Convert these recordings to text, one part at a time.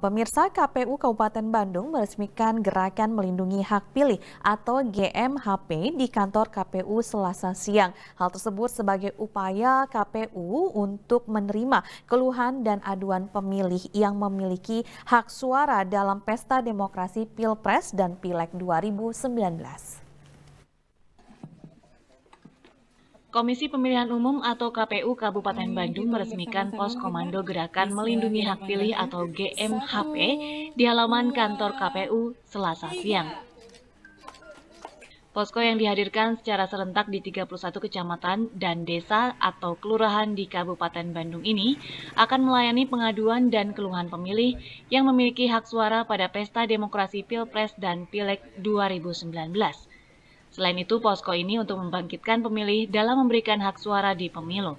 Pemirsa KPU Kabupaten Bandung meresmikan gerakan melindungi hak pilih atau GMHP di kantor KPU Selasa siang. Hal tersebut sebagai upaya KPU untuk menerima keluhan dan aduan pemilih yang memiliki hak suara dalam pesta demokrasi Pilpres dan Pileg 2019. Komisi Pemilihan Umum atau KPU Kabupaten nah, Bandung meresmikan pos komando gerakan melindungi ya, hak pilih atau ya. GMHP di halaman kantor KPU Selasa iya. siang. Posko yang dihadirkan secara serentak di 31 kecamatan dan desa atau kelurahan di Kabupaten Bandung ini akan melayani pengaduan dan keluhan pemilih yang memiliki hak suara pada pesta demokrasi Pilpres dan Pileg 2019. Selain itu, posko ini untuk membangkitkan pemilih dalam memberikan hak suara di pemilu.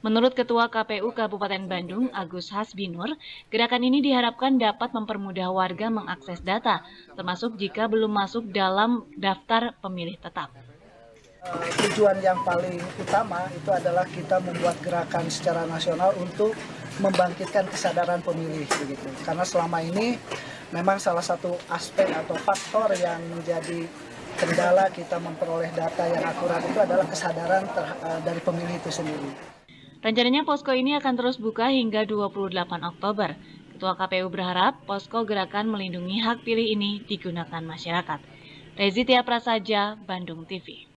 Menurut Ketua KPU Kabupaten Bandung, Agus Hasbinur, gerakan ini diharapkan dapat mempermudah warga mengakses data, termasuk jika belum masuk dalam daftar pemilih tetap. Eh, tujuan yang paling utama itu adalah kita membuat gerakan secara nasional untuk membangkitkan kesadaran pemilih begitu. Karena selama ini memang salah satu aspek atau faktor yang menjadi kendala kita memperoleh data yang akurat itu adalah kesadaran eh, dari pemilih itu sendiri. Rencananya posko ini akan terus buka hingga 28 Oktober. Ketua KPU berharap posko gerakan melindungi hak pilih ini digunakan masyarakat. Rezitia Prasaja, Bandung TV.